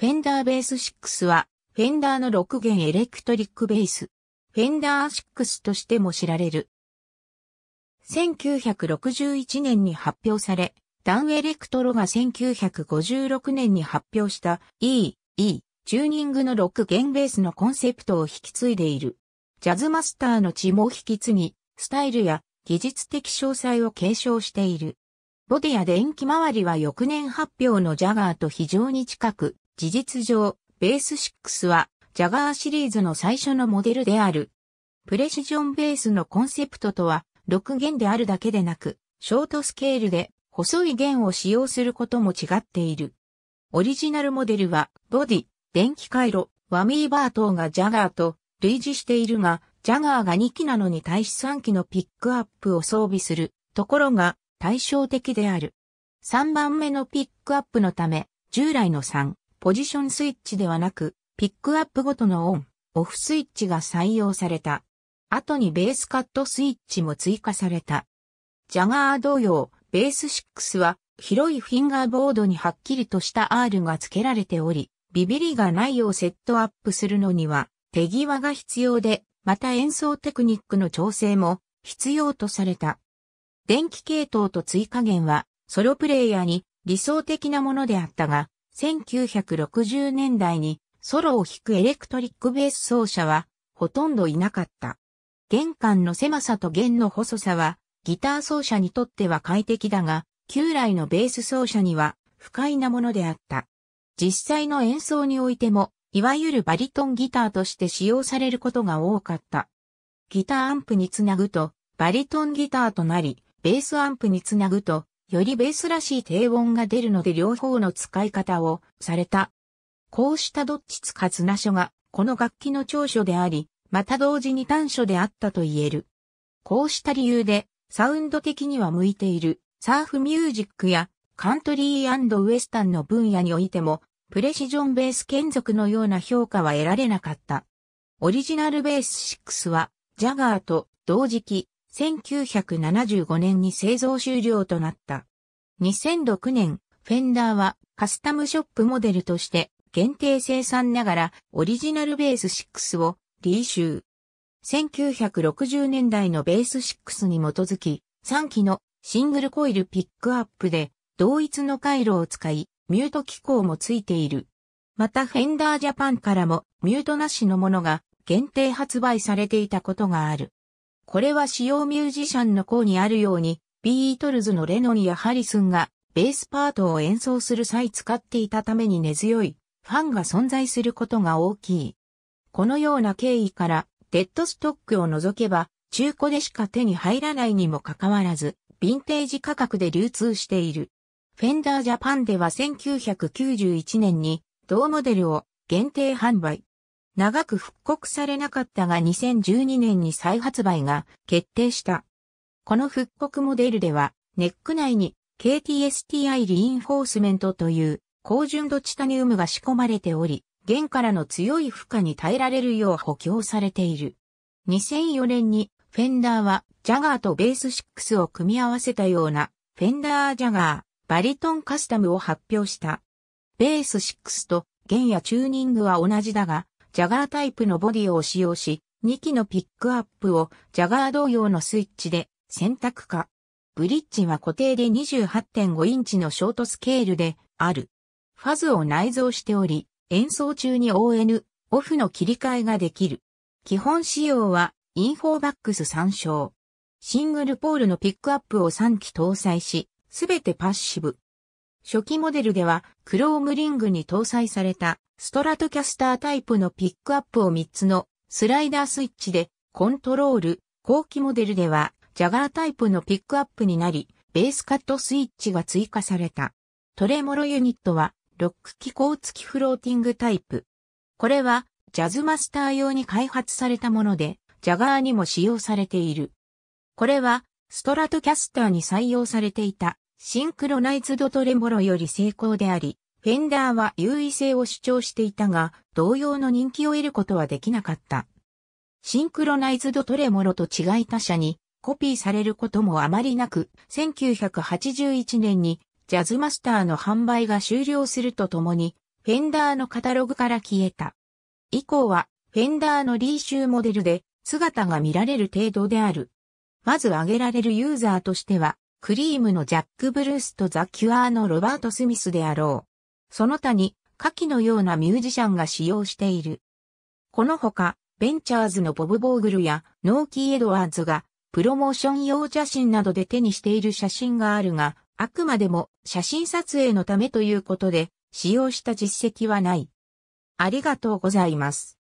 フェンダーベース6は、フェンダーの6弦エレクトリックベース、フェンダー6としても知られる。1961年に発表され、ダンエレクトロが1956年に発表した E、E、チューニングの6弦ベースのコンセプトを引き継いでいる。ジャズマスターの血も引き継ぎ、スタイルや技術的詳細を継承している。ボディや電気周りは翌年発表のジャガーと非常に近く、事実上、ベース6は、ジャガーシリーズの最初のモデルである。プレシジョンベースのコンセプトとは、6弦であるだけでなく、ショートスケールで、細い弦を使用することも違っている。オリジナルモデルは、ボディ、電気回路、ワミーバー等がジャガーと類似しているが、ジャガーが2機なのに対し3機のピックアップを装備するところが対照的である。3番目のピックアップのため、従来の3ポジションスイッチではなく、ピックアップごとのオン、オフスイッチが採用された。後にベースカットスイッチも追加された。ジャガー同様、ベース6は広いフィンガーボードにはっきりとした R が付けられており、ビビリがないようセットアップするのには手際が必要で、また演奏テクニックの調整も必要とされた。電気系統と追加源はソロプレイヤーに理想的なものであったが、1960年代にソロを弾くエレクトリックベース奏者はほとんどいなかった。弦関の狭さと弦の細さはギター奏者にとっては快適だが、旧来のベース奏者には不快なものであった。実際の演奏においても、いわゆるバリトンギターとして使用されることが多かった。ギターアンプにつなぐと、バリトンギターとなり、ベースアンプにつなぐと、よりベースらしい低音が出るので両方の使い方をされた。こうしたどっちつかずな書が、この楽器の長所であり、また同時に短所であったと言える。こうした理由で、サウンド的には向いている、サーフミュージックや、カントリーウエスタンの分野においても、プレシジョンベース剣属のような評価は得られなかった。オリジナルベース6は、ジャガーと同時期、1975年に製造終了となった。2006年、フェンダーはカスタムショップモデルとして限定生産ながらオリジナルベース6をリーシュー。1960年代のベース6に基づき3機のシングルコイルピックアップで同一の回路を使いミュート機構もついている。またフェンダージャパンからもミュートなしのものが限定発売されていたことがある。これは主要ミュージシャンの項にあるように、ビートルズのレノンやハリスンがベースパートを演奏する際使っていたために根強いファンが存在することが大きい。このような経緯から、デッドストックを除けば、中古でしか手に入らないにもかかわらず、ヴィンテージ価格で流通している。フェンダージャパンでは1991年に、同モデルを限定販売。長く復刻されなかったが2012年に再発売が決定した。この復刻モデルでは、ネック内に KTSTI リインフォースメントという高純度チタニウムが仕込まれており、弦からの強い負荷に耐えられるよう補強されている。2004年にフェンダーはジャガーとベース6を組み合わせたようなフェンダージャガーバリトンカスタムを発表した。ベース6と弦やチューニングは同じだがジャガータイプのボディを使用し、2機のピックアップをジャガー同様のスイッチで選択化。ブリッジは固定で28.5インチのショートスケールである。ファズを内蔵しており、演奏中に ON、オフの切り替えができる。基本仕様はインフォーバックス参照。シングルポールのピックアップを3機搭載し、すべてパッシブ。初期モデルでは、クロームリングに搭載されたストラトキャスタータイプのピックアップを3つのスライダースイッチでコントロール、後期モデルではジャガータイプのピックアップになり、ベースカットスイッチが追加された。トレモロユニットはロック機構付きフローティングタイプ。これはジャズマスター用に開発されたもので、ジャガーにも使用されている。これはストラトキャスターに採用されていたシンクロナイズドトレモロより成功であり、フェンダーは優位性を主張していたが、同様の人気を得ることはできなかった。シンクロナイズドトレモロと違い他社にコピーされることもあまりなく、1981年にジャズマスターの販売が終了するとともに、フェンダーのカタログから消えた。以降は、フェンダーのリーシューモデルで姿が見られる程度である。まず挙げられるユーザーとしては、クリームのジャック・ブルースとザ・キュアーのロバート・スミスであろう。その他に下記のようなミュージシャンが使用している。このほか、ベンチャーズのボブ・ボーグルやノーキー・エドワーズがプロモーション用写真などで手にしている写真があるが、あくまでも写真撮影のためということで使用した実績はない。ありがとうございます。